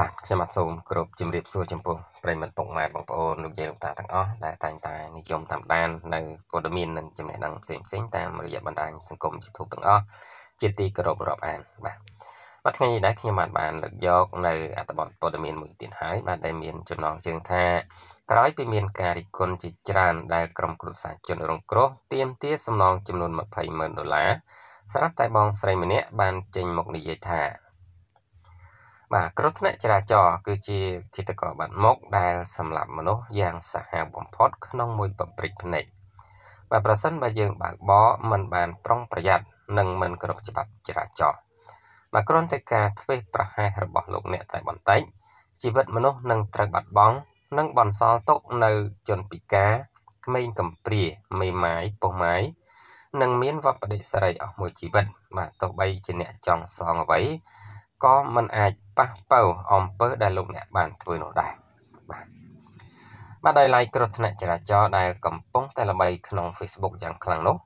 បាទខ្ញុំបាទសូមគោរពជំរាបសួរចំពោះប្រិមិត្តពុកម៉ែបងប្អូនលោកយាយលោកតាទាំងអស់ដែលតែងតែនិយមតាមដាននៅព័ត៌មាននិងចំណេះដឹងផ្សេងផ្សេងតាមរយៈបណ្ដាញសង្គម YouTube ទាំងអស់ជាទីគោរពរាប់អានបាទបាទថ្ងៃនេះដែរខ្ញុំបាទបានលើកយក នៅ អត្ថបទព័ត៌មានមួយទៀតហើយ បាទដែលមាន ចំណងជើងថាក្រោយពីមានការរិះគន់ជាច្រើន ដែលក្រុមគ្រួសារជនរងគ្រោះទាមទារសំណងចំនួន20,000ដុល្លារស្រាប់តែបងស្រីម្នាក់បានចេញមកនិយាយថាបាទគ្រោះថ្នាក់ចរាចរណ៍គឺជាឃាតករបាត់មុខដែលសម្លាប់មនុស្សយ៉ាងសាហាវបំផុត ក្នុងមួយប៉ព្រិចភ្នែកបាទប្រសិនបើយើងបើកបរមិនបានប្រុងប្រយ័ត្ននិងមិនគោរពច្បាប់ចរាចរណ៍បាទគ្រាន់តែការធ្វេសប្រហែសរបស់លោកអ្នកតែបន្តិចជីវិតមនុស្សនឹងត្រូវបាត់បង់ និងបន្សល់ទុកនៅជនពិការក្មេងកំព្រាមេម៉ាយពុកម៉ាយនិងមានវប្បដិសារីអស់មួយជីវិតបាទទោះបីជាអ្នកចង់សងអ្វីក៏មិនអាចប៉ះប៉ូវអំពើដែលលោកអ្នកបានធ្វើនោះដែរបាទបាទដោយឡែកគ្រោះថ្នាក់ចរាចរណ៍ដែលកំពុង តែល្បីក្នុង Facebook យ៉ាងខ្លាំងនោះ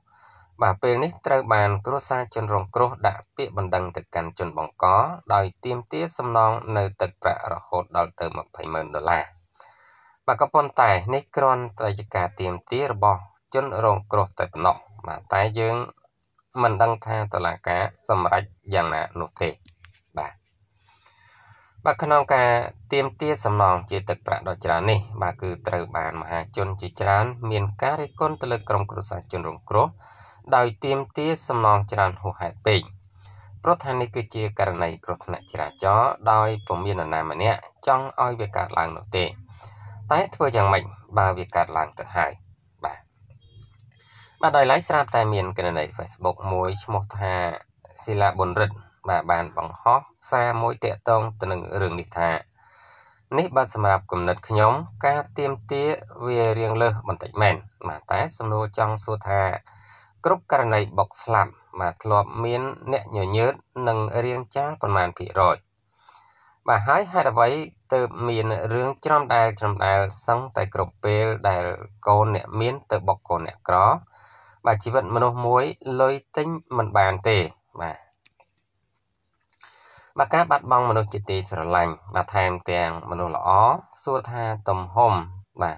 បាទពេលនេះត្រូវបានគ្រួសារជនរងគ្រោះដាក់ពាក្យបណ្ដឹងទៅកាន់ជនបង្កដោយទាមទារសំណងនៅទឹកប្រាក់រហូតដល់ទៅ200,000ដុល្លារបាទក៏ប៉ុន្តែនេះគ្រាន់តែជាការទាមទាររបស់ជនរងគ្រោះតែប៉ុណ្ណោះ បាទតែយើង មិនដឹងថាតឡាការ សម្រេចយ៉ាងណានោះទេបាទក្នុងការទៀមទាសំណងជាទឹកប្រាក់ដ៏ច្រើននេះបាទគឺត្រូវបាន មហាជនជាច្រើនមានការរិះគន់ទៅលើក្រុមគ្រួសារជនរងគ្រោះដោយទៀមទាសំណងច្រើនហួសហេតុពេកប្រធាននេះគឺជាករណីគ្រោះថ្នាក់ចរាចរណ៍ដោយពុំមាននរណាម្នាក់ចង់ឲ្យវាកើតឡើងនោះទេ តែធ្វើយ៉ាងម៉េចបើវាកើតឡើងទៅហើយបាទបាទដោយឡែកស្រាប់ តែមានករណី Facebook មួយឈ្មោះថាសិលាប៊ុនរិទ្ធបាទបានបង្ហោះសារមួយតាក់ទងទៅនឹងរឿងនេះថានេះបាទសម្រាប់គំនិតខ្ញុំការទៀមទាវារៀងលើសបន្តិចមែនបាទតែសំណួរចង់សួរថា គ្រប់ករណីបុកស្លាប់បាទធ្លាប់មានអ្នកញញើតនិងរៀងចាងប្រមាណភាគរយបាទហើយហេតុអ្វីទៅមានរឿងច្រំដែលច្រំដែលសឹងតែគ្រប់ពេលដែលកូនអ្នកមានទៅបុកកូនអ្នកក្របាទជីវិតមនុស្សមួយលុយទិញមិនបានទេបាទបើការបាត់បង់មនុស្សជាទីស្រឡាញ់បាទថែមទាំងមនុស្សល្អសួរថាទំហំបាទ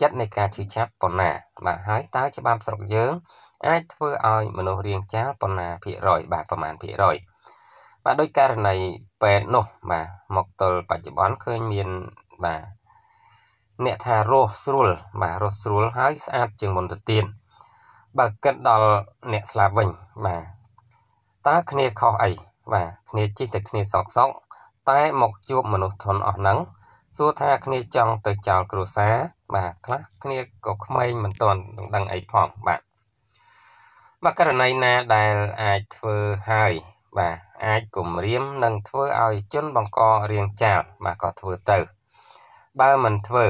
ចិត្តនៃការឈឺចាប់ប៉ុណ្ណាបាទហើយតើច្បាប់ស្រុកយើងអាចធ្វើឲ្យមនុស្សរៀងចាលប៉ុណ្ណាភាគរយ បាទប្រមាណភាគរយបាទដោយករណីពេទ្យនោះបាទមកទល់បច្ចុប្បន្នឃើញមានបាទអ្នកថារស់ស្រួលបាទរស់ស្រួលហើយស្អាតជាងមុនទៅទៀតបើគិតដល់អ្នកស្លាប់វិញបាទតើគ្នាខុសអីបាទគ្នាជិះតែគ្នាសោកសោកតែមកជួបមនុស្សធន់អស់ហ្នឹងសួរថាគ្នាចង់ទៅចោលគ្រួសារបាទខ្លះគ្នាក៏ក្មេងមិនទាន់ដឹងអីផងបាទមកករណីណាដែលអាចធ្វើហើយបាទអាចគម្រាមនិងធ្វើឲ្យជនបង្ករៀងចាលបាទក៏ធ្វើទៅ បើមិនធ្វើ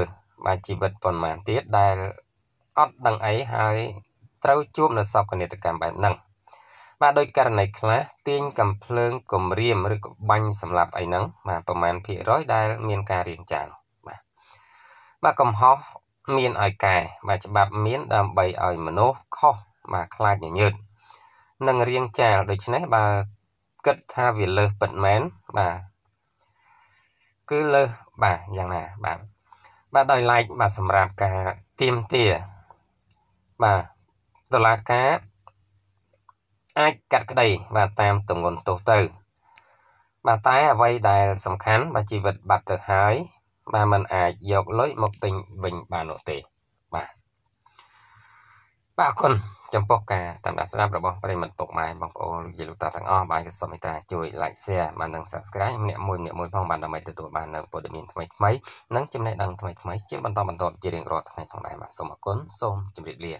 បាទជីវិតប៉ុន្មានទៀតដែលអត់ដឹងអីហើយត្រូវជួបនៅសពគណិតកម្មបែបហ្នឹងបាទដោយករណីខ្លះទាញកំភ្លើងគំរាមឬក៏បាញ់សម្រាប់អីហ្នឹងបាទប្រមាណភាគរយដែលមានការរៀងចានបាទបាទកំហុសមានឲ្យកែបាទច្បាប់មានដើម្បីឲ្យមនុស្សខុសបាទខ្លាចញញើតនិងរៀងចាលដូច្នេះបើគិតថាវាលើសពិតមែនបាទគឺលើសបាទយ៉ាងណាបាទបាទដោយឡែកបាទសម្រាប់ការទៀមទាបាទតឡាការអាចកាត់ក្តីបាទតាមទម្ងន់ទោសទៅបាទតែអ្វីដែលសំខាន់បាទជីវិតបាត់ទៅហើយបាទมันអាចយកលុយមកទិញវិញបាននោះទេបាទបាទអរគុណចំពោះការតាមដានស្ដាប់របស់ប្រិមិត្តពុកម៉ែបងប្អូនជាលោកតាទាំងអស់បាទសូមមេត្តាជួយ like share បាននិង subscribe ម្នាក់មួយម្នាក់មួយផងបានដើម្បីទទួលបាននៅព័ត៌មានថ្មីថ្មីនិងចំណេះដឹងថ្មីថ្មីជាបន្តបន្តជារៀងរាល់ថ្ងៃផងដែរបាទសូមអរគុណសូមជម្រាបលា